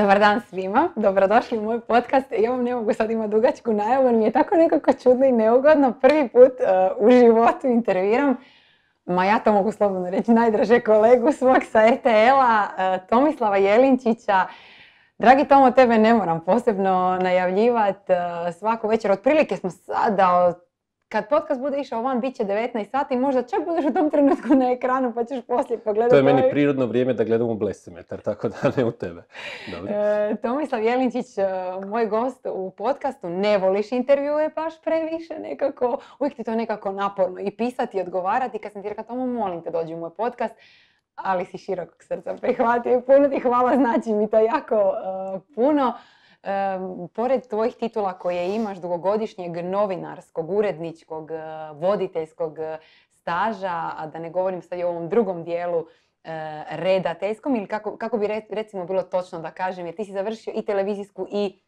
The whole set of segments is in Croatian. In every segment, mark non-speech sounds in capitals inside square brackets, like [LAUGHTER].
Dobar dan svima, dobrodošli u moj podcast. Ja vam ne mogu sad imati dugačku najavu mi je tako nekako čudno i neugodno. Prvi put e, u životu interviram ma ja to mogu slobodno reći, najdraže kolegu svog sa RTL-a, e e, Tomislava Jelinčića. Dragi Tomo, tebe ne moram posebno najavljivati uh, svaku večer. Otprilike smo sada od kad podcast bude išao van, bit će 19 sati, možda čak budeš u tom trenutku na ekranu pa ćeš poslije pogledati. To je meni ovaj- prirodno vrijeme da gledam u blesimetar, tako da ne u tebe. Dobro. E, Tomislav Jelinčić, e, moj gost u podcastu, ne voliš intervjue baš previše nekako, uvijek ti to nekako naporno i pisati i odgovarati. Kad sam ti rekao tomu, molim te dođi u moj podcast, ali si širokog srca prihvatio i puno ti hvala, znači mi to jako e, puno pored tvojih titula koje imaš dugogodišnjeg novinarskog, uredničkog, eh, voditeljskog eh, staža, a da ne govorim sad i o ovom drugom dijelu eh, redateljskom ili kako, bi recimo bilo točno da kažem jer ti si završio i televizijsku i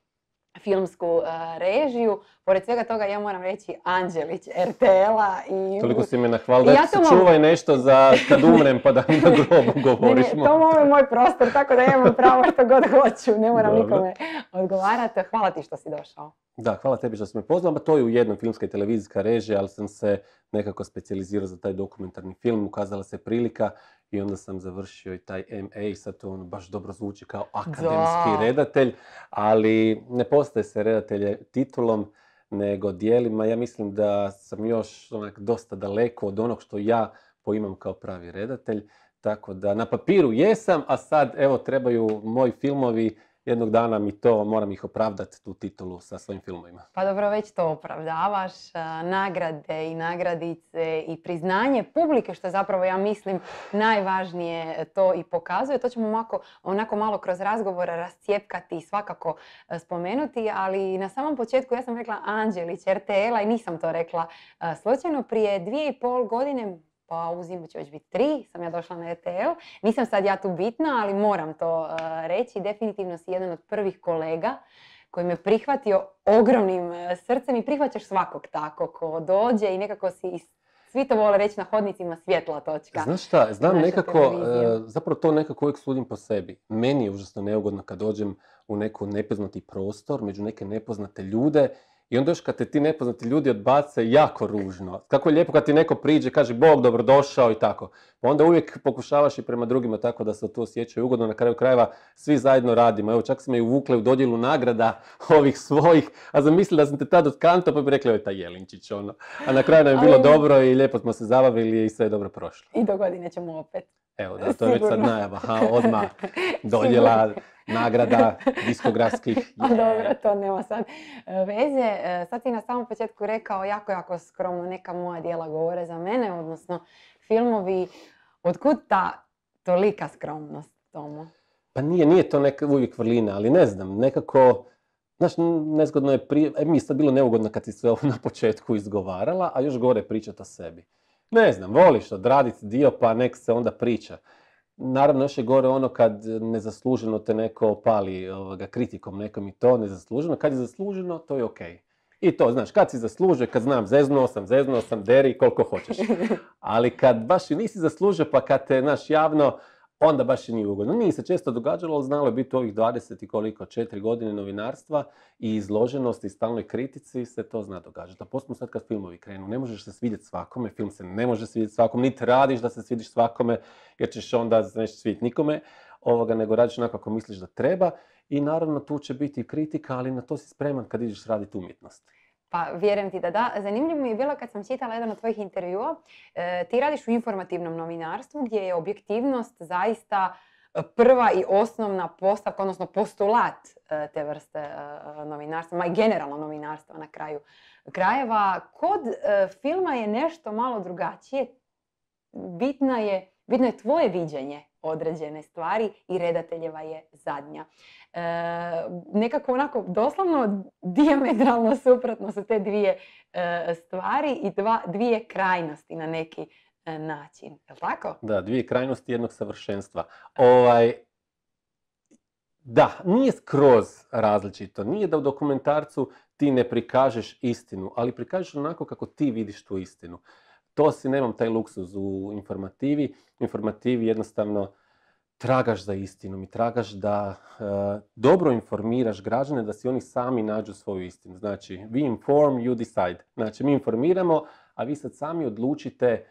filmsku eh, režiju. Pored svega toga ja moram reći Anđelić RTL-a. I... Toliko si me Ja se Čuvaj nešto za kad umrem pa da na [LAUGHS] grobu to je moj prostor, tako da imam pravo što god hoću. Ne moram nikome odgovarati. Hvala ti što si došao. Da, hvala tebi što si me poznala. To je u jednom filmska i televizijska režija, ali sam se nekako specijalizirao za taj dokumentarni film. Ukazala se prilika i onda sam završio i taj MA, sad to ono baš dobro zvuči kao akademski da. redatelj, ali ne postaje se redatelje titulom, nego dijelima. Ja mislim da sam još onak dosta daleko od onog što ja poimam kao pravi redatelj. Tako da na papiru jesam, a sad evo trebaju moji filmovi jednog dana mi to, moram ih opravdati tu titulu sa svojim filmovima. Pa dobro, već to opravdavaš. E, nagrade i nagradice i priznanje publike, što zapravo, ja mislim, najvažnije to i pokazuje. To ćemo onako, onako malo kroz razgovor rascijepkati i svakako e, spomenuti, ali na samom početku ja sam rekla Anđelić, RTL-a i nisam to rekla e, slučajno. Prije dvije i pol godine pa u zimu će već biti tri, sam ja došla na ETL. Nisam sad ja tu bitna, ali moram to uh, reći. Definitivno si jedan od prvih kolega koji me prihvatio ogromnim uh, srcem i prihvaćaš svakog tako ko dođe i nekako si svi to vole reći na hodnicima svjetla točka. Znaš šta, znam nekako, uh, zapravo to nekako uvijek sudim po sebi. Meni je užasno neugodno kad dođem u neko nepoznati prostor, među neke nepoznate ljude i onda još kad te ti nepoznati ljudi odbace jako ružno. Kako je lijepo kad ti neko priđe, kaže Bog dobrodošao i tako. Pa onda uvijek pokušavaš i prema drugima tako da se tu osjećaju ugodno. Na kraju krajeva svi zajedno radimo. Evo čak smo i uvukle u dodjelu nagrada [LAUGHS] ovih svojih. A zamislila da sam te tad od kanta, pa bi rekli, je taj Jelinčić ono. A na kraju nam je bilo dobro i lijepo smo se zabavili i sve je dobro prošlo. I do godine ćemo opet. Evo da, to je već sad najava, ha, odmah [LAUGHS] dodjela nagrada diskografskih. [LAUGHS] A pa dobro, to nema sad veze. E, sad ti na samom početku rekao jako, jako skromno neka moja dijela govore za mene, odnosno filmovi. Otkud ta tolika skromnost, tomu. Pa nije, nije to neka uvijek vrlina, ali ne znam, nekako... Znaš, nezgodno je prije, mi je sad bilo neugodno kad si sve ovo na početku izgovarala, a još gore pričat o sebi. Ne znam, voliš odraditi dio pa nek se onda priča. Naravno, još je gore ono kad nezasluženo te neko opali ovoga, kritikom nekom i to nezasluženo. Kad je zasluženo, to je okej. I to, znaš, kad si zaslužio, kad znam, zeznuo sam, zeznuo sam, deri koliko hoćeš. [LAUGHS] Ali kad baš i nisi zaslužio, pa kad te, znaš, javno onda baš i nije ugodno. Nije se često događalo, ali znalo je biti u ovih 20 i koliko, 4 godine novinarstva i izloženosti i stalnoj kritici se to zna događati. Da posmo sad kad filmovi krenu, ne možeš se svidjeti svakome, film se ne može svidjeti svakome, niti radiš da se svidiš svakome, jer ćeš onda neće svidjeti nikome, ovoga, nego radiš onako kako misliš da treba i naravno tu će biti kritika, ali na to si spreman kad ideš raditi umjetnost. Pa vjerujem ti da da. Zanimljivo mi je bilo kad sam čitala jedan od tvojih intervjua. E, ti radiš u informativnom novinarstvu gdje je objektivnost zaista e, prva i osnovna postavka, odnosno postulat e, te vrste novinarstva, ma i generalno novinarstva na kraju krajeva. Kod filma je nešto malo drugačije. Bitna je Bitno je tvoje viđenje određene stvari i redateljeva je zadnja. E, nekako onako doslovno diametralno suprotno su te dvije e, stvari i dva, dvije krajnosti na neki e, način. Je tako? Da, dvije krajnosti jednog savršenstva. Ovaj, da, nije skroz različito. Nije da u dokumentarcu ti ne prikažeš istinu, ali prikažeš onako kako ti vidiš tu istinu. To si nemam taj luksuz u informativi. U informativi jednostavno tragaš za istinom i tragaš da e, dobro informiraš građane da si oni sami nađu svoju istinu. Znači, we inform, you decide. Znači, mi informiramo, a vi sad sami odlučite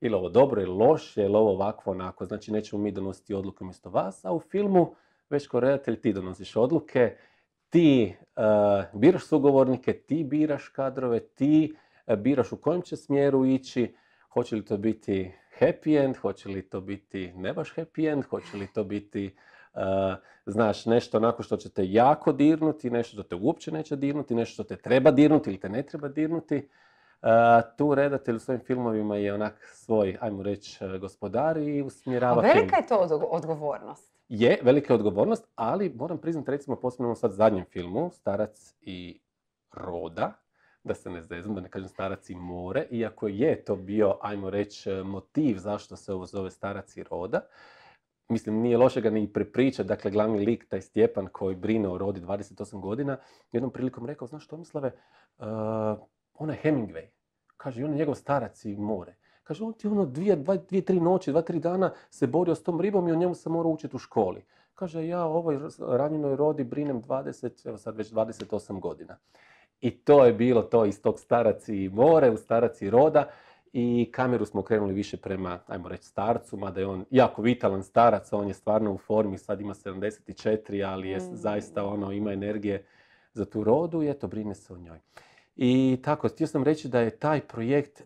ili ovo dobro ili loše, ili ovo ovako, onako. Znači, nećemo mi donositi odluke umjesto vas, a u filmu već kao redatelj ti donosiš odluke, ti e, biraš sugovornike, ti biraš kadrove, ti E, biraš u kojem će smjeru ići, hoće li to biti happy end, hoće li to biti ne baš happy end, hoće li to biti e, znaš, nešto onako što će te jako dirnuti, nešto što te uopće neće dirnuti, nešto što te treba dirnuti ili te ne treba dirnuti. Uh, tu redatelj u svojim filmovima je onak svoj, ajmo reći, gospodar i usmjerava velika film. je to odgovornost. Je, velika je odgovornost, ali moram priznati recimo posebno sad zadnjem filmu, Starac i roda, da se ne zezam, da ne kažem starac i more, iako je to bio, ajmo reći, motiv zašto se ovo zove starac i roda, mislim, nije loše ga ni prepričati, dakle, glavni lik, taj Stjepan koji brine o rodi 28 godina, jednom prilikom rekao, znaš Tomislave, uh, e, on je Hemingway, kaže, on je njegov starac i more. Kaže, on ti ono dvije, dva, dvije, tri noći, dva, tri dana se borio s tom ribom i o njemu se mora učiti u školi. Kaže, ja o ovoj ranjenoj rodi brinem 20, evo sad već 28 godina. I to je bilo to iz tog starac i more, u starac i roda i kameru smo krenuli više prema, ajmo reći, starcu, mada je on jako vitalan starac, on je stvarno u formi, sad ima 74, ali je mm. zaista ono, ima energije za tu rodu i eto, brine se o njoj. I tako, htio sam reći da je taj projekt e,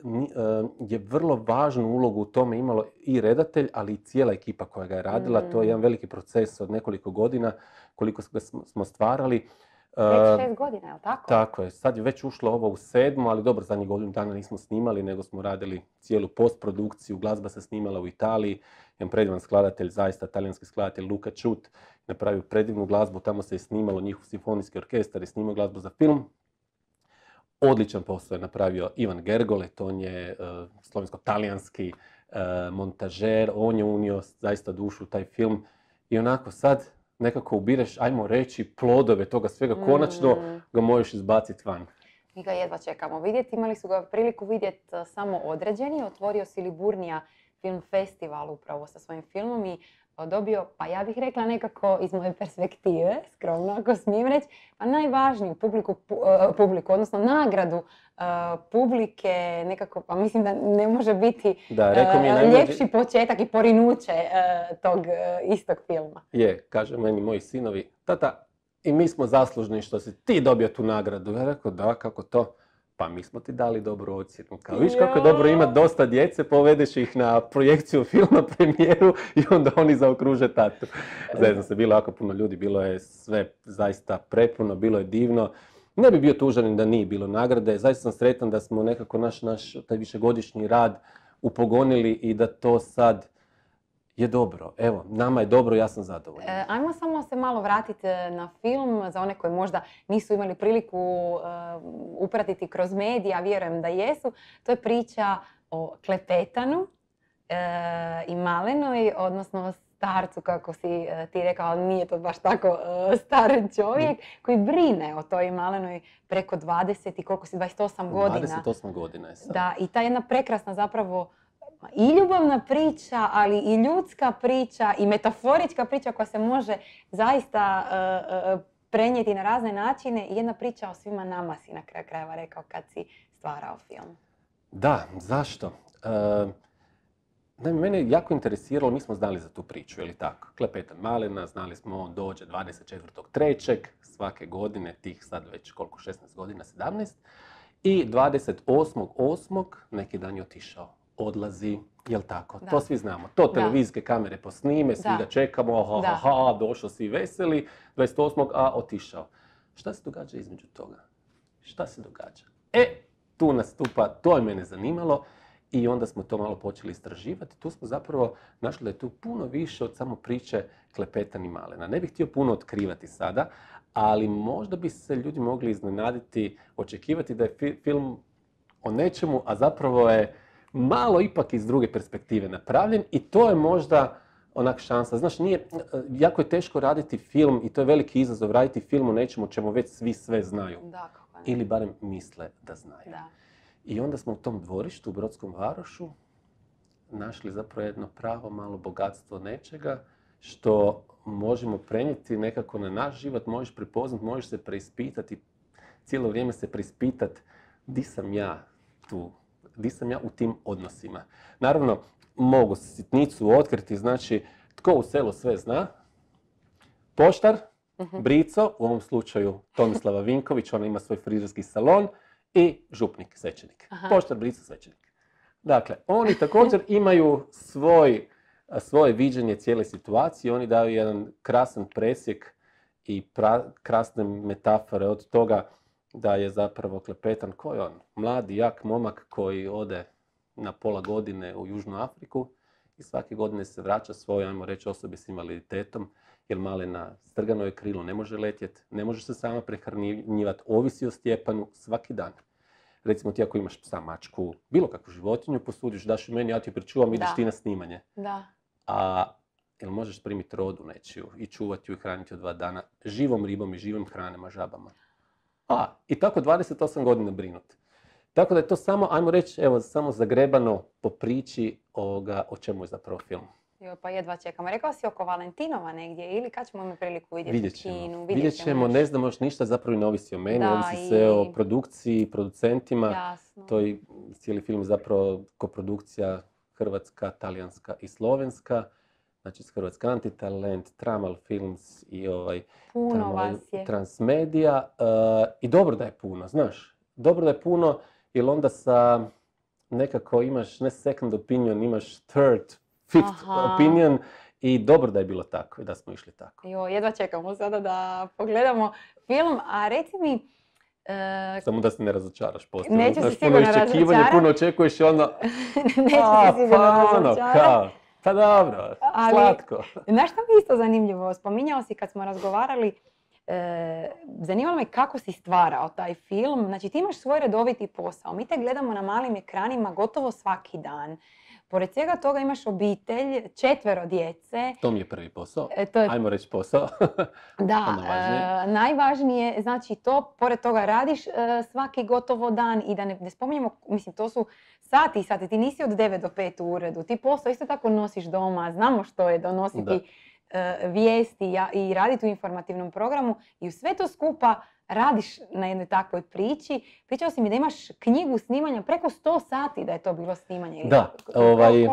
je vrlo važnu ulogu u tome imalo i redatelj, ali i cijela ekipa koja ga je radila. To je mm. jedan veliki proces od nekoliko godina koliko smo stvarali. Već e, šest godina, je tako? Tako je. Sad je već ušlo ovo u sedmo, ali dobro, zadnjih godinu dana nismo snimali, nego smo radili cijelu postprodukciju. Glazba se snimala u Italiji. Jedan predivan skladatelj, zaista talijanski skladatelj Luka Čut, napravio predivnu glazbu. Tamo se je snimalo njihov simfonijski orkestar i snimao glazbu za film. Odličan posao je napravio Ivan Gergolet, on je e, slovensko-talijanski e, montažer, on je unio zaista dušu u taj film. I onako sad, nekako ubireš, ajmo reći, plodove toga svega. Mm. Konačno ga možeš izbaciti van. Mi ga jedva čekamo vidjeti. Imali su ga priliku vidjeti e, samo određeni. Otvorio si Liburnija film festival upravo sa svojim filmom i dobio, pa ja bih rekla nekako iz moje perspektive, skromno ako smijem reći, pa najvažniju publiku, e, publiku odnosno nagradu e, publike, nekako, pa mislim da ne može biti da, mi e, ljepši početak i porinuće tog istog filma. Je, kaže meni moji sinovi, tata, i mi smo zaslužni što si ti dobio tu nagradu. Ja rekao, da, kako to? pa mi smo ti dali dobru ocjenu. Kao, viš kako je dobro ima dosta djece, povedeš ih na projekciju filma, [LAUGHS] premijeru i onda oni zaokruže tatu. Zajedno se, bilo jako puno ljudi, bilo je sve zaista prepuno, bilo je divno. Ne bi bio tužan da nije bilo nagrade. Zaista sam sretan da smo nekako naš, naš taj višegodišnji rad upogonili i da to sad je dobro. Evo, nama je dobro, ja sam zadovoljna. E, ajmo samo se malo vratiti e, na film za one koji možda nisu imali priliku e, upratiti kroz medija, vjerujem da jesu. To je priča o Klepetanu e, i Malenoj, odnosno starcu, kako si ti rekao, ali nije to baš tako star čovjek, mm. koji brine o toj malenoj preko 20 i koliko si, 28 godina. 28 godina je sad. Da, i ta jedna prekrasna zapravo pa i ljubavna priča, ali i ljudska priča i metaforička priča koja se može zaista e, e, prenijeti na razne načine i jedna priča o svima nama si na kraju krajeva rekao kad si stvarao film. Da, zašto? E, mene je jako interesiralo, mi smo znali za tu priču, je li tako? Klepetan Malena, znali smo, on dođe 24.3. svake godine, tih sad već koliko, 16 godina, 17. I 28.8. neki dan je otišao odlazi, jel tako? To svi znamo. To televizijske kamere posnime, svi da čekamo, ha, ha, ha, došao si veseli, 28. a otišao. Šta se događa između toga? Šta se događa? E, tu nastupa, to je mene zanimalo i onda smo to malo počeli istraživati. Tu smo zapravo našli da je tu puno više od samo priče klepetan i malena. Ne bih htio puno otkrivati sada, ali možda bi se ljudi mogli iznenaditi, očekivati da je film o nečemu, a zapravo je malo ipak iz druge perspektive napravljen i to je možda onak šansa. Znaš, nije, e, jako je teško raditi film i to je veliki izazov raditi film o nečemu o čemu već svi sve znaju. Ili barem misle da znaju. Da. I onda smo u tom dvorištu u Brodskom varošu našli zapravo jedno pravo malo bogatstvo nečega što možemo prenijeti nekako na naš život, možeš prepoznat, možeš se preispitati, cijelo vrijeme se preispitati di sam ja tu gdje sam ja u tim odnosima. Naravno, mogu sitnicu otkriti, znači tko u selu sve zna, poštar, mhm. brico, u ovom slučaju Tomislava Vinković, ona ima svoj frizerski salon, i župnik, svećenik. Poštar, brico, svećenik. Dakle, oni također [LAUGHS] imaju svoj, svoje viđenje cijele situacije, oni daju jedan krasan presjek i krasne metafore od toga da je zapravo klepetan. Ko je on? Mladi, jak momak koji ode na pola godine u Južnu Afriku i svake godine se vraća svoj, ajmo reći, osobi s invaliditetom, jer male na strgano je krilo, ne može letjeti, ne može se sama prehranjivati, ovisi o stjepanu svaki dan. Recimo ti ako imaš psa, mačku, bilo kakvu životinju, posudiš, daš meni, ja ti pričuvam, ideš ti na snimanje. Da. A jel možeš primiti rodu nečiju i čuvati ju i hraniti ju dva dana živom ribom i živim hranama, žabama? A, i tako 28 godina brinuti. Tako da je to samo, ajmo reći, evo, samo zagrebano po priči o čemu je zapravo film. Jo, pa jedva čekamo. Rekao si oko Valentinova negdje ili kad ćemo imati priliku vidjeti vidjet ćemo. Vidjet, ćemo, ne znamo još ništa, zapravo ne ovisi o meni, da, se o produkciji, producentima. Jasno. To je cijeli film zapravo koprodukcija hrvatska, talijanska i slovenska znači s Hrvatska, Antitalent, Tramal Films i ovaj, puno Transmedia. Eh, I dobro da je puno, znaš. Dobro da je puno, jer onda sa nekako imaš ne second opinion, imaš third, fifth opinion i dobro da je bilo tako i da smo išli tako. Jo, jedva čekamo sada da pogledamo film, a reci mi, eh, Samo da se ne razočaraš poslije. Neću se sigurno Puno puno očekuješ i onda... [LAUGHS] Neću se sigurno pa, ono, razočarati. Pa dobro, slatko. [LAUGHS] Znaš što mi isto zanimljivo? Spominjao si kad smo razgovarali, e, zanimalo me kako si stvarao taj film. Znači ti imaš svoj redoviti posao. Mi te gledamo na malim ekranima gotovo svaki dan. Pored svega toga imaš obitelj, četvero djece. To mi je prvi posao. E, je... Ajmo reći posao. [LAUGHS] da, ono e, najvažnije, znači to, pored toga radiš e, svaki gotovo dan i da ne, ne spominjemo, mislim to su sati i sati, ti nisi od 9 do 5 u uredu, ti posao isto tako nosiš doma, znamo što je donositi E, vijesti i raditi u informativnom programu i u sve to skupa radiš na jednoj takvoj priči. Pričao si mi da imaš knjigu snimanja preko 100 sati da je to bilo snimanje. Da, ovaj,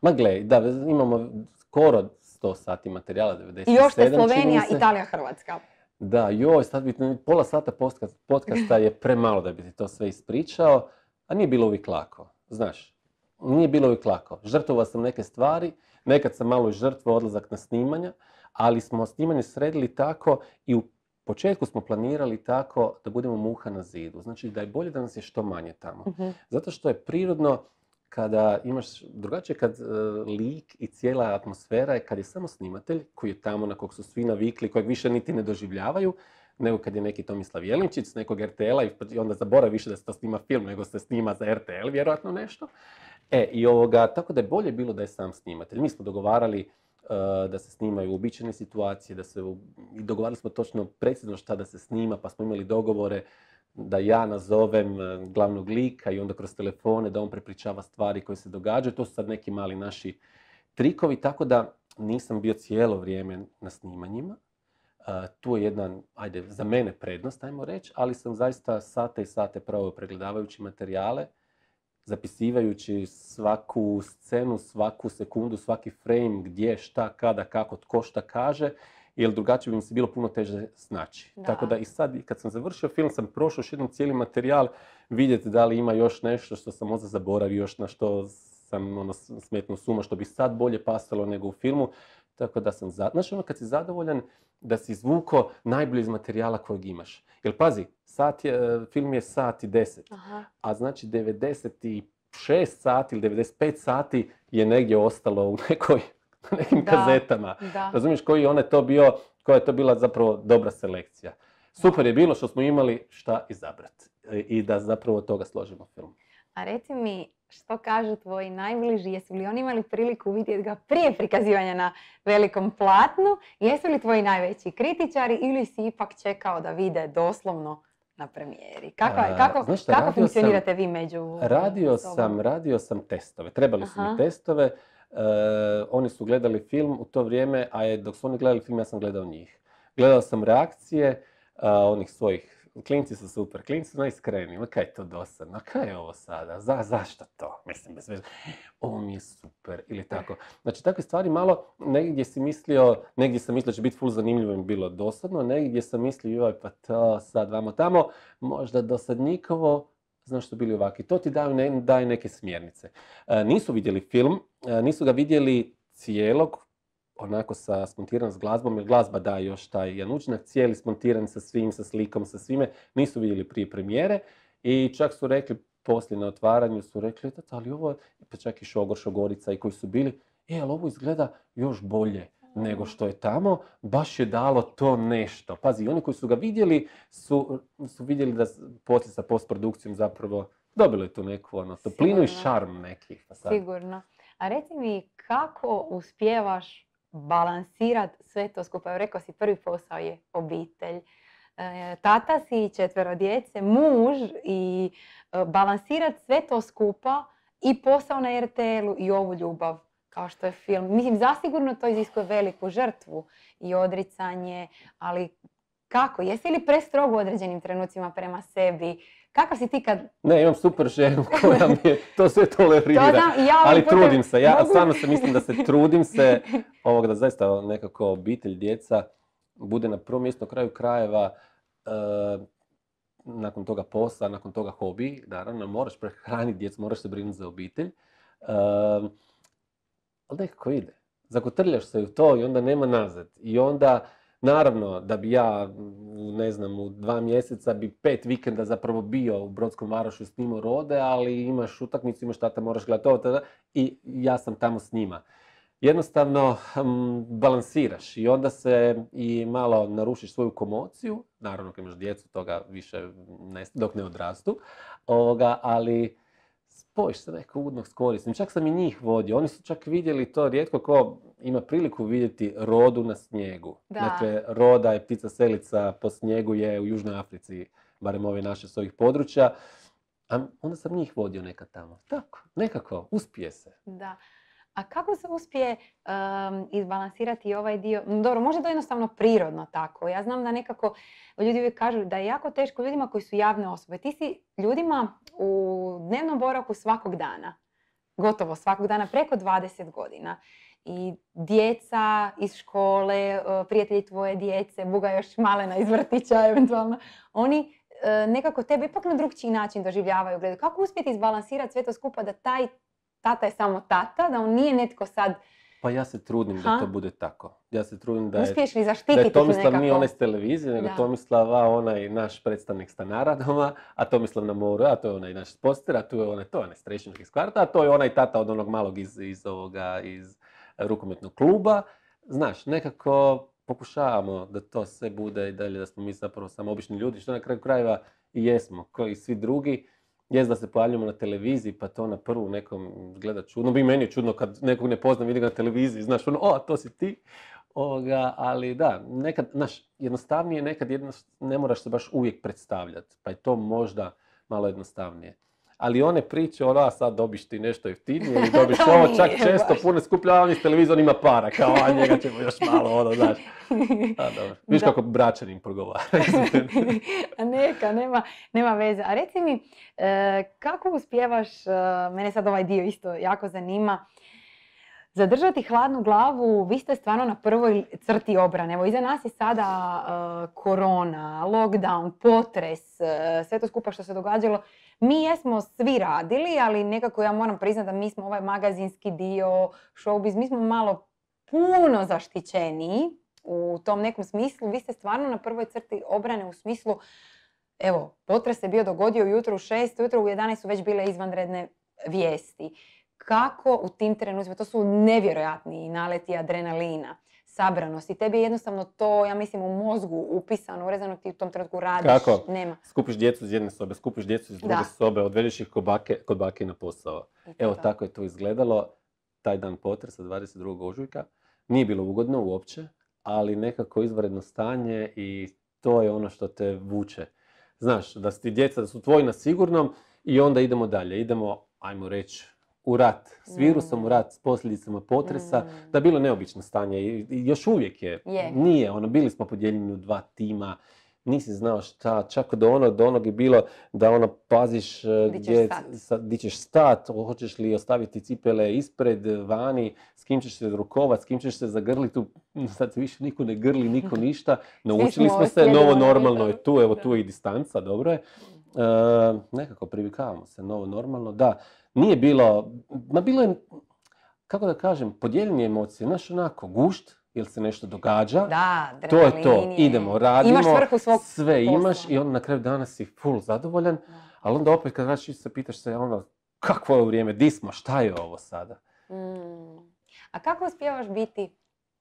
ma gle, da, imamo skoro 100 sati materijala, 97 I još te Slovenija, Italija, Hrvatska. Da, joj, sad bi pola sata podcasta je premalo da bi ti to sve ispričao, a nije bilo uvijek lako, znaš. Nije bilo uvijek lako. Žrtovao sam neke stvari, Nekad sam malo i odlazak na snimanja, ali smo snimanje sredili tako i u početku smo planirali tako da budemo muha na zidu. Znači da je bolje da nas je što manje tamo. Mhm. Zato što je prirodno kada imaš drugačije kad e, lik i cijela atmosfera je kad je samo snimatelj koji je tamo na kog su svi navikli, kojeg više niti ne doživljavaju, nego kad je neki Tomislav Jelinčić s nekog RTL-a i onda zaboravi više da se to snima film, nego se snima za RTL vjerojatno nešto. E, i ovoga, tako da je bolje bilo da je sam snimatelj. Mi smo dogovarali e, da se snimaju uobičajene situacije, da se, i dogovarali smo točno precizno šta da se snima, pa smo imali dogovore da ja nazovem e, glavnog lika i onda kroz telefone da on prepričava stvari koje se događaju. To su sad neki mali naši trikovi, tako da nisam bio cijelo vrijeme na snimanjima. E, tu je jedna, ajde, za mene prednost, ajmo reći, ali sam zaista sate i sate pravo pregledavajući materijale zapisivajući svaku scenu, svaku sekundu, svaki frame, gdje, šta, kada, kako, tko šta kaže, jer drugačije bi mi se bilo puno teže snaći. Tako da i sad kad sam završio film sam prošao još jednom cijeli materijal vidjeti da li ima još nešto što sam možda zaboravio, još na što sam ono, smetnuo suma, što bi sad bolje pasalo nego u filmu. Tako da sam, za... ono kad si zadovoljan, da si izvuko najbolje iz materijala kojeg imaš. Jer pazi, sat je, film je sat i deset, a znači 96 sati ili 95 sati je negdje ostalo u nekoj, [LAUGHS] nekim kazetama. Da. Razumiješ koji je to bio, koja je to bila zapravo dobra selekcija. Super je bilo što smo imali šta izabrati e, i da zapravo toga složimo film. A reci mi, što kažu tvoji najbliži? Jesu li oni imali priliku vidjeti ga prije prikazivanja na velikom platnu? Jesu li tvoji najveći kritičari ili si ipak čekao da vide doslovno na premijeri? Kako, A, kako, funkcionirate vi među radio sam, radio sam testove. Trebali su mi testove. E, oni su gledali film u to vrijeme, a je, dok su oni gledali film ja sam gledao njih. Gledao sam reakcije e, onih svojih Klinci su super, klinci su najiskreni, ma kaj je to dosadno, kaj je ovo sada, Za, zašto to, mislim, bez veze, ovo mi je super, ili tako. Znači, takve stvari malo, negdje si mislio, negdje sam mislio da će biti ful zanimljivo im bilo dosadno, negdje sam mislio, joj, pa to sad vamo tamo, možda dosadnikovo, znaš što bili ovaki. To ti daju, ne, neke smjernice. E, nisu vidjeli film, e, nisu ga vidjeli cijelog, onako sa smontiran s glazbom, jer glazba daje još taj jedan učinak, cijeli smontiran sa svim, sa slikom, sa svime, nisu vidjeli prije premijere i čak su rekli poslije na otvaranju, su rekli, da, ali ovo, pa čak i Šogor, Šogorica i koji su bili, e, ali ovo izgleda još bolje nego što je tamo, baš je dalo to nešto. Pazi, oni koji su ga vidjeli su, su vidjeli da poslije sa postprodukcijom zapravo dobilo je tu neku ono, toplinu i šarm nekih. Pa Sigurno. A reci mi kako uspijevaš balansirati sve to skupa. Rekao si, prvi posao je obitelj. E, tata si, četvero djece, muž i e, balansirati sve to skupa i posao na RTL-u i ovu ljubav kao što je film. Mislim, zasigurno to iziskuje veliku žrtvu i odricanje, ali kako? Jesi li prestrogo u određenim trenucima prema sebi? Kakav si ti kad... Ne, imam super ženu koja mi je to sve tolerira. ja Ali trudim se, ja stvarno se mislim da se trudim se [LAUGHS] ovog da zaista nekako obitelj, djeca bude na prvom mjestu na kraju krajeva eh, nakon toga posla, nakon toga hobi, naravno moraš prehraniti djecu, moraš se brinuti za obitelj. Eh, ali nekako ide. Zakotrljaš se u to i onda nema nazad. I onda Naravno da bi ja, ne znam, u dva mjeseca bi pet vikenda zapravo bio u Brodskom Varošu s njima rode, ali imaš utakmicu, imaš tata, moraš gledati ovo, i ja sam tamo s njima. Jednostavno balansiraš i onda se i malo narušiš svoju komociju, naravno kad imaš djecu toga više dok ne odrastu, ovoga, ali spojiš se nekog udnog s Čak sam i njih vodio. Oni su čak vidjeli to rijetko ko ima priliku vidjeti rodu na snijegu. Da. Dakle, roda je ptica selica po snijegu je u Južnoj Africi, barem ove naše s ovih područja. A onda sam njih vodio nekad tamo. Tako, nekako, uspije se. Da. A kako se uspije um, izbalansirati ovaj dio? Dobro, možda je to jednostavno prirodno tako. Ja znam da nekako ljudi uvijek kažu da je jako teško ljudima koji su javne osobe. Ti si ljudima u dnevnom boraku svakog dana, gotovo svakog dana, preko 20 godina. I djeca iz škole, e, prijatelji tvoje djece, buga još malena iz vrtića [LAUGHS] eventualno, oni e, nekako tebe ipak na drugčiji način doživljavaju, gledaju. Kako uspjeti izbalansirati sve to skupa da taj tata je samo tata, da on nije netko sad... Pa ja se trudim da to bude tako. Ja se trudim da je, Uspiješ li zaštititi da je Tomislav nije onaj s televizije, nego da. Tomislava onaj naš predstavnik stanara doma, a Tomislav na moru, a to je onaj naš poster, a tu je onaj, to je onaj iz kvarta, a to je onaj tata od onog malog iz, iz ovoga, iz rukometnog kluba. Znaš, nekako pokušavamo da to sve bude i dalje, da smo mi zapravo samo obični ljudi, što na kraju krajeva i jesmo, koji svi drugi jest da se pojavljamo na televiziji, pa to na prvu nekom gleda čudno. Bi meni čudno kad nekog ne poznam, vidi ga na televiziji, znaš ono, o, to si ti. Oga, ali da, nekad, znaš, jednostavnije, nekad jednost, ne moraš se baš uvijek predstavljati, pa je to možda malo jednostavnije ali one priče, ona sad dobiš ti nešto jeftinije i [LAUGHS] dobiš ovo, čak često puno skuplja, s televizor ima para, kao a njega ćemo još malo, ono, znaš. [LAUGHS] A, dobro. Viš kako bračanin progovara. [LAUGHS] Neka, nema, nema veze. A reci mi, e, kako uspjevaš, e, mene sad ovaj dio isto jako zanima, zadržati hladnu glavu, vi ste stvarno na prvoj crti obrane. Evo, iza nas je sada e, korona, lockdown, potres, sve to skupa što se događalo. Mi jesmo svi radili, ali nekako ja moram priznati da mi smo ovaj magazinski dio, showbiz, mi smo malo puno zaštićeniji u tom nekom smislu. Vi ste stvarno na prvoj crti obrane u smislu Evo, potres se bio dogodio jutro u 6, jutro u 11 su već bile izvanredne vijesti. Kako u tim trenucima, to su nevjerojatni naleti adrenalina i tebi je jednostavno to, ja mislim, u mozgu upisano, urezano ti u tom trenutku radiš, Kako? nema. Skupiš djecu iz jedne sobe, skupiš djecu iz druge sobe, odvedeš ih kod bake, kod bake na posao. Evo tako je to izgledalo, taj dan potresa 22. ožujka. Nije bilo ugodno uopće, ali nekako izvanredno stanje i to je ono što te vuče. Znaš, da su ti djeca, da su tvoji na sigurnom i onda idemo dalje. Idemo, ajmo reći, u rat, s mm. virusom u rat, s posljedicama potresa, mm. da je bilo neobično stanje i još uvijek je. Nije, ono, bili smo podijeljeni u dva tima, nisi znao šta, čak do onog, do onog je bilo da ono paziš e, gdje, di ćeš stat, hoćeš li ostaviti cipele ispred, vani, s kim ćeš se rukovat, s kim ćeš se zagrliti, tu [LAUGHS] sad više niko ne grli, niko [LAUGHS] ništa, naučili smo se, novo normalno je tu, evo tu je i distanca, dobro je. Mm. E, nekako privikavamo se novo normalno. Da, nije bilo, ma bilo je, kako da kažem, podijeljene emocije. Znaš, onako, gušt, jer se nešto događa. Da, To je to, idemo, radimo. Imaš svog Sve imaš i on na kraju dana si full zadovoljan. Da. Ali onda opet kad vraćaš se, pitaš se ono, kakvo je vrijeme, di smo, šta je ovo sada? Mm. A kako uspijevaš biti,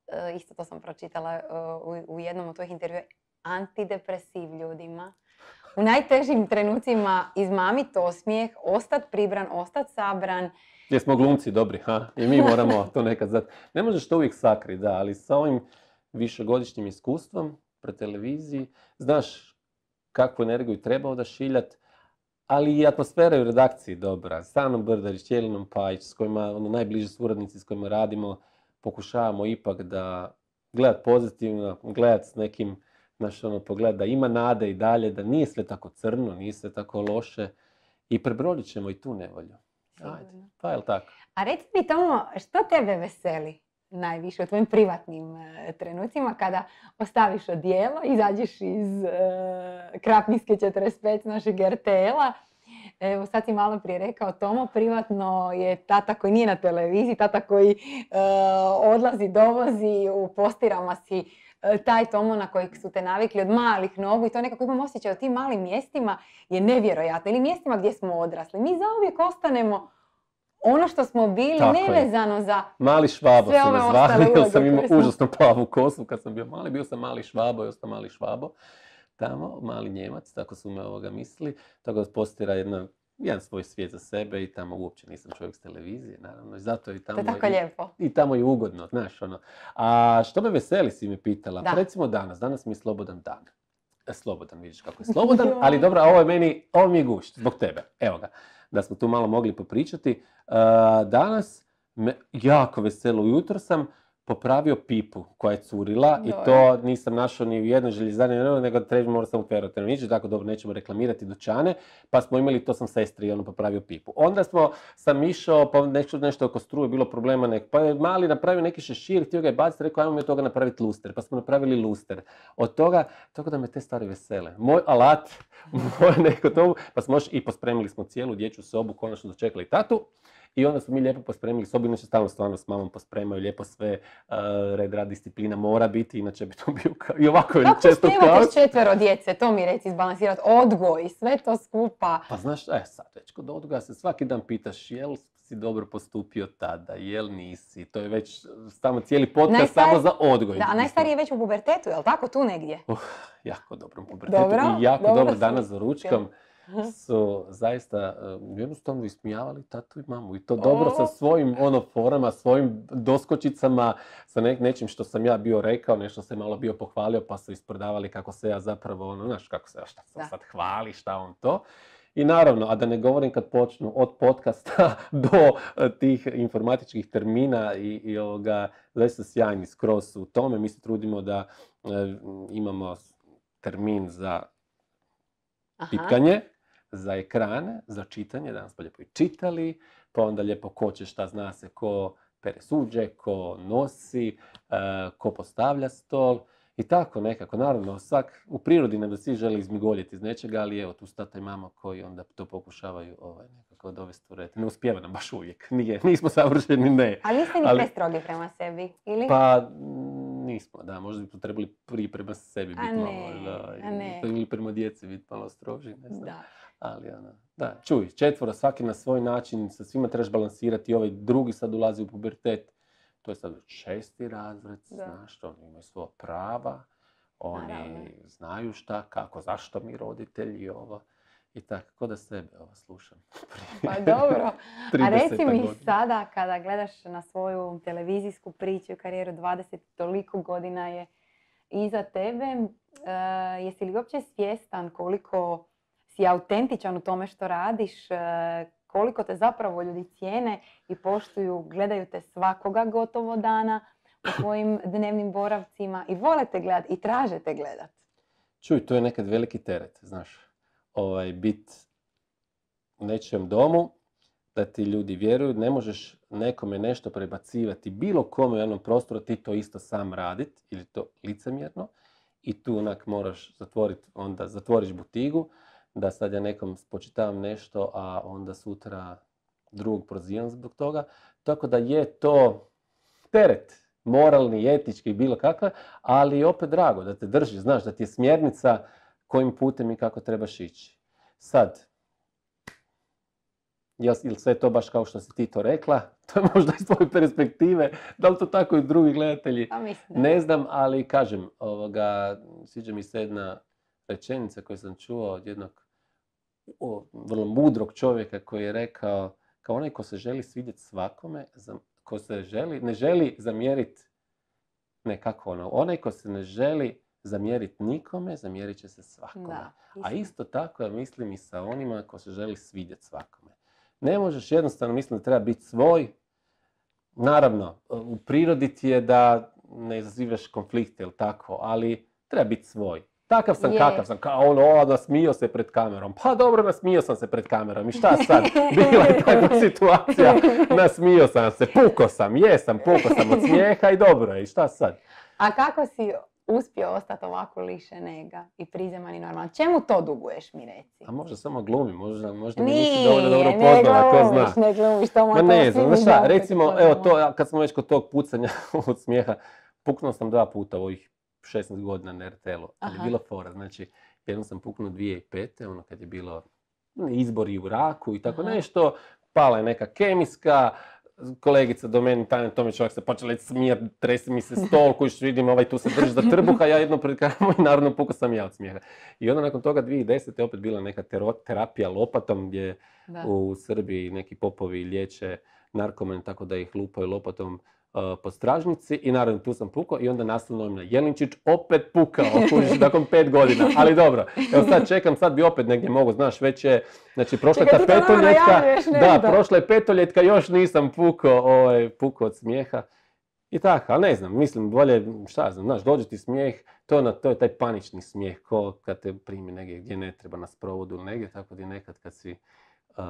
e, isto to sam pročitala e, u, u jednom od tvojih intervjua, antidepresiv ljudima? u najtežim trenucima izmamiti osmijeh, ostat pribran, ostati sabran. smo glumci dobri, ha? I mi moramo [LAUGHS] to nekad znati. Ne možeš to uvijek sakri, da, ali sa ovim višegodišnjim iskustvom pre televiziji, znaš kakvu energiju treba odašiljati, ali i atmosfera u redakciji dobra. Stanom Brdarić, Jelinom Pajić, s kojima, ono, najbliži suradnici s kojima radimo, pokušavamo ipak da gledat pozitivno, gledat s nekim naš ono, pogleda da ima nade i dalje, da nije sve tako crno, nije sve tako loše i prebrodit ćemo i tu nevolju. Ajde, pa je li tako? A reci mi Tomo, što tebe veseli najviše u tvojim privatnim e, trenucima kada ostaviš odijelo, izađeš iz e, Krapinske 45 našeg RTL-a, Evo sad si malo prije rekao Tomo, privatno je tata koji nije na televiziji, tata koji e, odlazi, dovozi, u postirama si E, taj tomo na kojeg su te navikli od malih nogu i to nekako imam osjećaj o tim malim mjestima je nevjerojatno ili mjestima gdje smo odrasli. Mi zauvijek ostanemo ono što smo bili Tako nevezano za Mali švabo sve ove ostale sam imao užasno plavu kosu kad sam bio mali. Bio sam mali švabo i ostao mali švabo tamo, mali Njemac, tako su me ovoga mislili. Tako da postira jedna jedan svoj svijet za sebe i tamo uopće nisam čovjek s televizije, naravno. I zato i tamo, je i, I tamo je ugodno, znaš, ono. A što me veseli si me pitala? Pa recimo danas, danas mi je slobodan dan. E, slobodan, vidiš kako je slobodan, [LAUGHS] ali dobro, ovo je meni, ovo mi je gušt, zbog tebe, evo ga. Da smo tu malo mogli popričati. E, danas jako veselo ujutro sam, popravio pipu koja je curila i to nisam našao ni u jednoj željezdani, nego treba morao sam u ferotenu tako dobro nećemo reklamirati dućane, pa smo imali, to sam sestri i ono popravio pipu. Onda smo, sam išao, pa nešto, nešto oko struje, bilo problema nek, pa je mali napravio neki šešir, htio ga je baciti, rekao ajmo mi od toga napraviti luster, pa smo napravili luster. Od toga, tako da me te stvari vesele. Moj alat, [LAUGHS] moj neko to, pa smo još i pospremili smo cijelu dječju sobu, konačno dočekali tatu. I onda smo mi lijepo pospremili sobu, inače stalno stvarno s mamom pospremaju lijepo sve eh, red, rad, disciplina mora biti, inače bi to [LAUGHS] bio kao i ovako je često kao. Kako četvero djece, to mi reci izbalansirati, odgoj, sve to skupa. Pa znaš, e, sad već kod odgoja se svaki dan pitaš jel si dobro postupio tada, jel nisi, to je već samo cijeli podcast samo za odgoj. Da, a najstariji je već u pubertetu, jel tako, tu negdje? Uh, jako dobro u pubertetu i jako dobro, dobro danas ručkom su [LAUGHS] zaista um, jednostavno ismijavali tatu i mamu. I to dobro sa svojim ono forama, svojim doskočicama, sa nečim što sam ja bio rekao, nešto se malo bio pohvalio pa su isprodavali kako se ja zapravo, ono, znaš kako se ja šta sam sad hvali, šta on to. I naravno, a da ne govorim kad počnu od podcasta [LAUGHS] do e, tih informatičkih termina i, i ovoga, zaista sjajni skroz u tome. Mi se trudimo da e, imamo termin za pitkanje za ekrane, za čitanje, danas smo pa lijepo i čitali, pa onda lijepo ko će šta zna se, ko pere suđe, ko nosi, e, ko postavlja stol i tako nekako. Naravno, svak u prirodi nam svi želi izmigoljiti iz nečega, ali evo tu stata i mama koji onda to pokušavaju ovaj, nekako dovesti u red. Ne uspijeva nam baš uvijek, Nije, nismo savršeni, ne. Ali niste ni ali... prestrogi prema sebi, ili? Pa, Nismo, da, možda bi trebali prije prema sebi biti malo, ili prema djeci biti malo stroži, ne znam. Ali, ono, da, čuj, četvora, svaki na svoj način, sa svima trebaš balansirati, ovaj drugi sad ulazi u pubertet, to je sad šesti razred, znaš, oni imaju svoja prava, oni znaju šta, kako, zašto mi roditelji, ovo i tako, da sebe ovo slušam. [LAUGHS] pa dobro, a reci mi sada kada gledaš na svoju televizijsku priču karijeru 20 toliko godina je iza tebe, eh, jesi li uopće svjestan koliko si autentičan u tome što radiš, eh, koliko te zapravo ljudi cijene i poštuju, gledaju te svakoga gotovo dana u svojim [LAUGHS] dnevnim boravcima i vole te i traže te gledat. Čuj, to je nekad veliki teret, znaš ovaj, biti u nečijem domu, da ti ljudi vjeruju, ne možeš nekome nešto prebacivati bilo kome u jednom prostoru, ti to isto sam radit, ili to licemjerno, i tu onak moraš zatvoriti, onda zatvoriš butigu, da sad ja nekom spočitavam nešto, a onda sutra drugog prozivam zbog toga. Tako da je to teret, moralni, etički, bilo kakav, ali opet drago da te drži, znaš, da ti je smjernica kojim putem i kako trebaš ići. Sad, jel, sve to baš kao što si ti to rekla? [LAUGHS] To je možda iz tvoje perspektive. Da li to tako i drugi gledatelji? Pa ne znam, ali kažem, sviđa mi se jedna rečenica koju sam čuo od jednog vrlo mudrog čovjeka koji je rekao kao onaj ko se želi svidjeti svakome, ko se želi, ne želi zamjeriti ne kako ono, onaj ko se ne želi zamjeriti nikome, zamjerit će se svakome. A isto tako ja mislim i sa onima ko se želi svidjeti svakome. Ne možeš jednostavno mislim da treba biti svoj. Naravno, u prirodi ti je da ne izazivaš konflikte ili tako, ali treba biti svoj. Takav sam, kakav sam, kao ono, o, nasmio se pred kamerom. Pa dobro, nasmio sam se pred kamerom. I šta sad? [LAUGHS] Bila je takva situacija, nasmio sam se, puko sam, jesam, puko sam od smijeha i dobro je. I šta sad? A kako si uspio ostati ovako liše nega i prizeman i Čemu to duguješ mi reci? A možda samo glumi, možda, možda mi nisi dovoljno dobro poznala, zna. Ne glumiš, Ma ne šta, recimo, evo to, kad smo već kod tog pucanja [LAUGHS] od smijeha, puknuo sam dva puta u ovih 16 godina na RTL-u, ali je bila fora, znači, jednom sam puknuo 2005. ono kad je bilo izbori u raku i tako nešto, pala je neka kemijska, kolegica do meni, Tanja Tomić, čovjek se počela smije, tresi mi se stol, koji što vidim, ovaj tu se drži za trbuh, ja jedno pred kraj i naravno puko sam ja od smijeha. I onda nakon toga 2010. je opet bila neka terapija lopatom gdje u Srbiji neki popovi liječe narkomen, tako da ih lupaju lopatom E, po stražnici i naravno tu sam pukao i onda nastavno na Jelinčić opet pukao [LAUGHS] kužiš, nakon pet godina, ali dobro. Evo sad čekam, sad bi opet negdje mogu, znaš, već je, znači prošla je ta petoljetka, da, prošla je petoljetka, još nisam pukao, ovaj, pukao od smijeha. I tako, ali ne znam, mislim, bolje, šta znam, znaš, dođe ti smijeh, to, na, to je taj panični smijeh, ko kad te primi negdje gdje ne treba na sprovodu ili negdje, tako da nekad kad si e,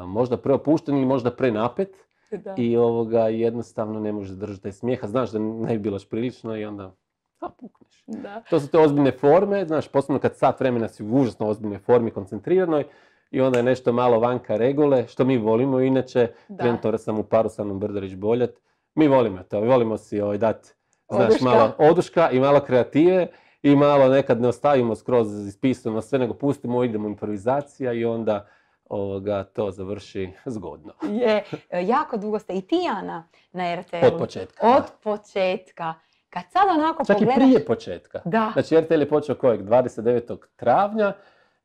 možda preopušten ili možda prenapet, [LAUGHS] i ovoga jednostavno ne možeš držati taj smijeha. Znaš da ne bi bilaš prilično i onda a, pukneš. To su te ozbiljne forme, znaš, posebno kad sat vremena si u užasno ozbiljnoj formi, koncentriranoj, i onda je nešto malo vanka regule, što mi volimo inače. Trenutno sam u paru sa mnom Brdarić Boljat. Mi volimo to, volimo si ovaj, dati znaš, malo oduška i malo kreative i malo nekad ne ostavimo skroz ispisano sve, nego pustimo, idemo improvizacija i onda ovoga, to završi zgodno. [LAUGHS] Je, e, jako dugo ste i Ana, na RTL-u. Od početka. Od početka. Kad sad onako Čak i prije početka. Da. Znači RTL je počeo kojeg? 29. travnja.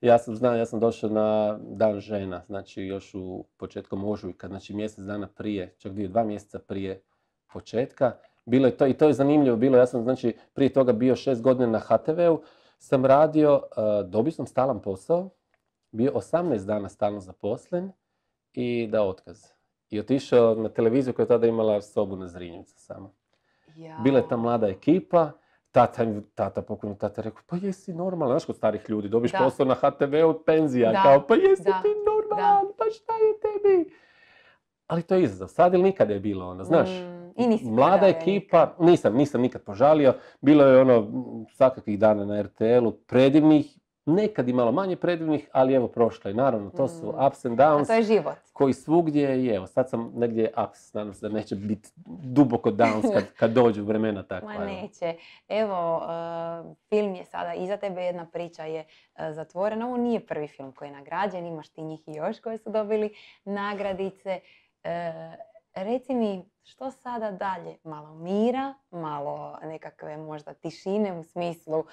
Ja sam, znao ja sam došao na Dan žena, znači još u početkom ožujka, znači mjesec dana prije, čak dvije, dva mjeseca prije početka. Bilo je to, i to je zanimljivo bilo, ja sam znači prije toga bio šest godina na HTV-u, sam radio, e, dobio sam stalan posao, bio 18 dana stalno zaposlen i dao otkaz. I otišao na televiziju koja je tada imala sobu na Zrinjevcu samo. Bila je ta mlada ekipa, tata, tata pokojno, tata rekao, pa jesi normalan, znaš kod starih ljudi, dobiš posao na HTV-u, penzija, kao pa jesi da. ti normalan, pa šta je tebi? Ali to je izazov, sad ili nikada je bilo onda, znaš. Mm. i Mlada ekipa, nisam, nisam nikad požalio, bilo je ono svakakvih dana na RTL-u, predivnih, Nekad i malo manje predivnih, ali evo prošlo je. Naravno, to su mm. ups and downs. A to je život. Koji svugdje je. Evo, sad sam negdje ups. Nadam se da neće biti duboko downs kad, dođu vremena [LAUGHS] takva. Ma neće. Evo, uh, film je sada iza tebe. Jedna priča je uh, zatvorena. Ovo nije prvi film koji je nagrađen. Imaš ti njih i još koji su dobili nagradice. Uh, reci mi, što sada dalje? Malo mira, malo nekakve možda tišine u smislu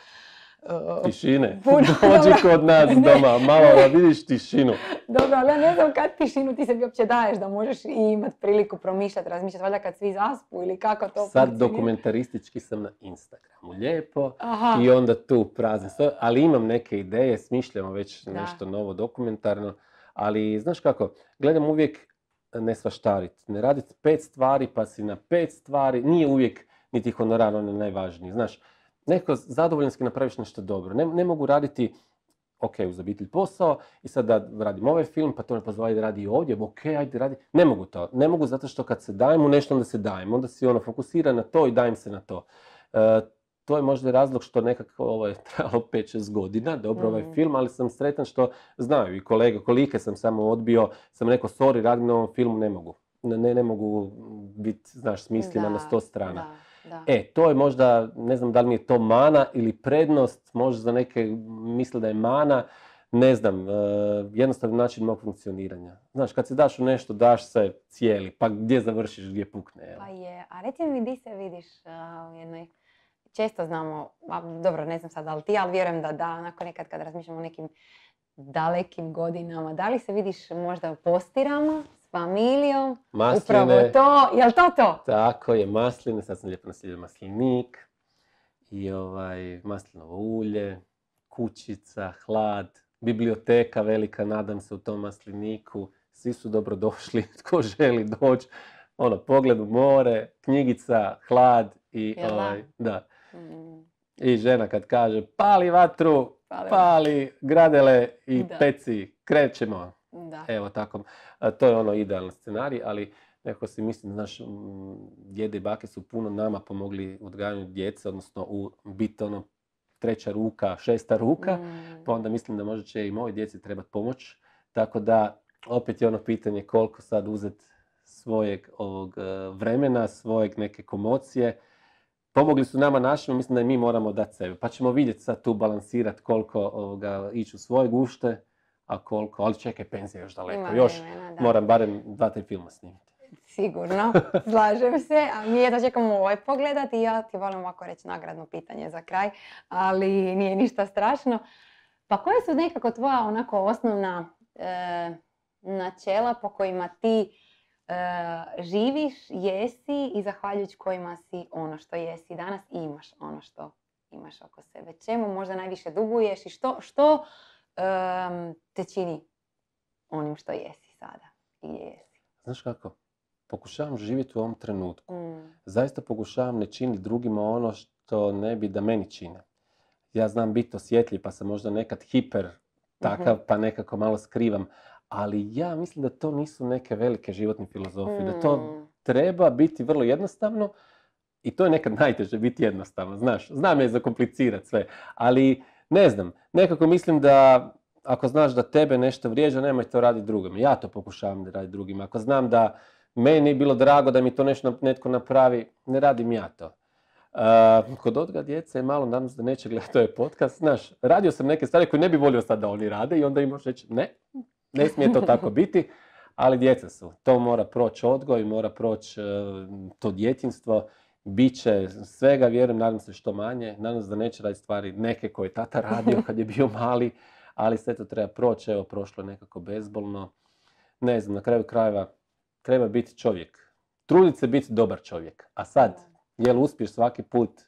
Uh, Tišine. Puno, [LAUGHS] [LAUGHS] Dođi kod nas doma, malo da vidiš tišinu. Dobro, ali ja ne znam kad tišinu ti bi uopće daješ da možeš i imat priliku promišljati, razmišljati, valjda kad svi zaspu ili kako to... Sad dokumentaristički sam na Instagramu, lijepo i onda tu prazno. Ali imam neke ideje, smišljamo već nešto novo dokumentarno, ali znaš kako, gledam uvijek ne svaštarit, ne radit pet stvari pa si na pet stvari, nije uvijek niti honorarno on najvažniji, znaš neko zadovoljanski napraviš nešto dobro. Ne, mogu raditi ok, uz obitelj posao i sad da radim ovaj film, pa to me pozvali da radi i ovdje, ok, ajde radi. Ne mogu to, ne mogu zato što kad se dajem u nešto, onda se dajem, onda si ono fokusira na to i dajem se na to. E, to je možda razlog što nekako ovo je [LAUGHS] trajalo 5-6 godina, dobro ovaj mhm. film, ali sam sretan što znaju i kolega kolike sam samo odbio, sam rekao sorry, radim na ovom filmu, ne mogu. Ne, ne mogu biti, znaš, s na sto strana. Da. E, to je možda, ne znam da li mi je to mana ili prednost, možda za neke misle da je mana, ne znam, e, jednostavni način mog funkcioniranja. Znaš, kad se daš u nešto, daš se cijeli, pa gdje završiš, gdje pukne. Pa je, a reci mi se vidiš e, u jednoj često znamo, dobro ne znam sad ali ti, ali vjerujem da da, onako nekad kad razmišljamo o nekim dalekim godinama, da li se vidiš možda u postirama s familijom? Masline. to. Jel to to? Tako je, masline. Sad sam lijepo naslijedio maslinik. I ovaj, maslinovo ulje, kućica, hlad, biblioteka velika, nadam se, u tom masliniku. Svi su dobro došli [LAUGHS] tko želi doći. Ono, pogled u more, knjigica, hlad i ovaj, da. Mm. I žena kad kaže pali vatru, pali, gradele i peci, krećemo. Da. Evo tako. To je ono idealan scenarij, ali nekako si mislim, znaš, djede i bake su puno nama pomogli u odgajanju djece, odnosno u biti ono treća ruka, šesta ruka, mm. pa onda mislim da možda će i moji djeci trebati pomoć. Tako da, opet je ono pitanje koliko sad uzeti svojeg ovog e, vremena, svojeg neke komocije. Pomogli su nama našima, mislim da i mi moramo dati sebe. Pa ćemo vidjeti sad tu balansirati koliko ovoga, ići u svoje gušte, a koliko, ali čekaj, penzija još daleko, još vremena, moram barem dva, tri filma snimiti. Sigurno, [LAUGHS] slažem se. A mi jedno čekamo ovaj pogledati i ja ti volim ovako reći nagradno pitanje za kraj, ali nije ništa strašno. Pa koje su nekako tvoja onako osnovna e, načela po kojima ti e, živiš, jesi i zahvaljujući kojima si ono što jesi danas i imaš ono što imaš oko sebe. Čemu možda najviše duguješ i što, što te čini onim što jesi sada i jesi. Znaš kako? Pokušavam živjeti u ovom trenutku. Mm. Zaista pokušavam ne činiti drugima ono što ne bi da meni čine. Ja znam biti osjetljiv pa sam možda nekad hiper takav mhm. pa nekako malo skrivam. Ali ja mislim da to nisu neke velike životne filozofije. Da to mm. treba biti vrlo jednostavno i to je nekad najteže biti jednostavno. Znaš, znam je zakomplicirati sve. Ali ne znam, nekako mislim da ako znaš da tebe nešto vrijeđa, nemoj to raditi drugima. Ja to pokušavam da raditi drugima. Ako znam da meni je bilo drago da mi to nešto netko napravi, ne radim ja to. Uh, kod odga djece je malo, nadam se da neće gledati je ovaj podcast. Znaš, radio sam neke stvari koje ne bi volio sad da oni rade i onda im možeš reći ne, ne smije to tako [LAUGHS] biti, ali djeca su. To mora proći odgoj, mora proći uh, to djetinstvo će svega, vjerujem, nadam se što manje. Nadam se da neće raditi stvari neke koje je tata radio [LAUGHS] kad je bio mali, ali sve to treba proći. Evo, prošlo je nekako bezbolno. Ne znam, na kraju krajeva treba biti čovjek. Trudit se biti dobar čovjek. A sad, jel uspiješ svaki put?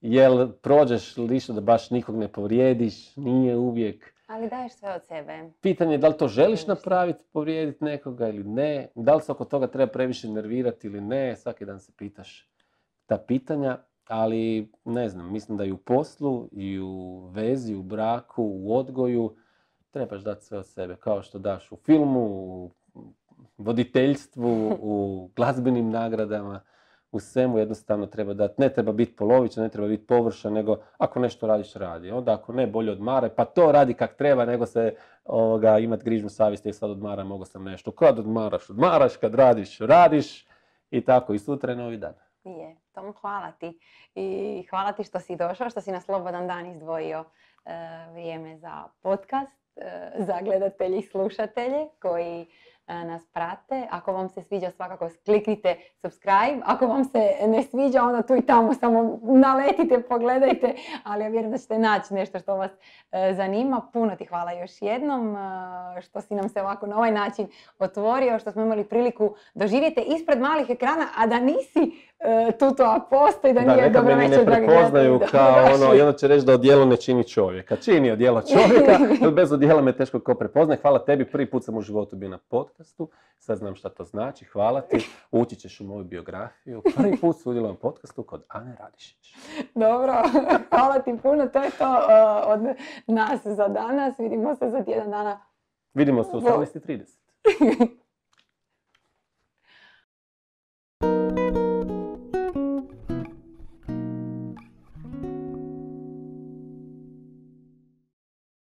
Jel prođeš lišno da baš nikog ne povrijediš? Nije uvijek. Ali daješ sve od sebe. Pitanje je da li to želiš napraviti, povrijediti nekoga ili ne. Da li se oko toga treba previše nervirati ili ne. Svaki dan se pitaš ta pitanja, ali ne znam, mislim da i u poslu, i u vezi, u braku, u odgoju trebaš dati sve od sebe, kao što daš u filmu, u voditeljstvu, u [LAUGHS] glazbenim nagradama, u svemu jednostavno treba dati, ne treba biti polovičan, ne treba biti površan, nego ako nešto radiš, radi. Onda ako ne, bolje odmare, pa to radi kak treba, nego se ovoga, imat savjest i e, sad odmara, mogao sam nešto. Kad odmaraš, odmaraš, kad radiš, radiš i tako i sutra je novi dan. Je, Tom, hvala ti. I hvala ti što si došao, što si na Slobodan dan izdvojio e, vrijeme za podcast, e, za gledatelje i slušatelje koji e, nas prate. Ako vam se sviđa svakako kliknite subscribe. Ako vam se ne sviđa onda tu i tamo samo naletite, pogledajte. Ali ja vjerujem da ćete naći nešto što vas e, zanima. Puno ti hvala još jednom što si nam se ovako na ovaj način otvorio, što smo imali priliku doživjeti ispred malih ekrana, a da nisi E, tuto a postoji da, da nije dobro ne prepoznaju kao ono, i onda će reći da odjelo ne čini čovjeka. Čini odjela [LAUGHS] čovjeka, jer bez odjela me teško ko prepoznaje. Hvala tebi, prvi put sam u životu bio na podcastu, sad znam šta to znači, hvala ti. Ući ćeš u moju biografiju. Prvi put sudjelujem podcastu kod Ane Radišić. Dobro, [LAUGHS] hvala ti puno, to je to e, od nas za danas. Vidimo se za tjedan dana. Vidimo se u 18.30. [LAUGHS]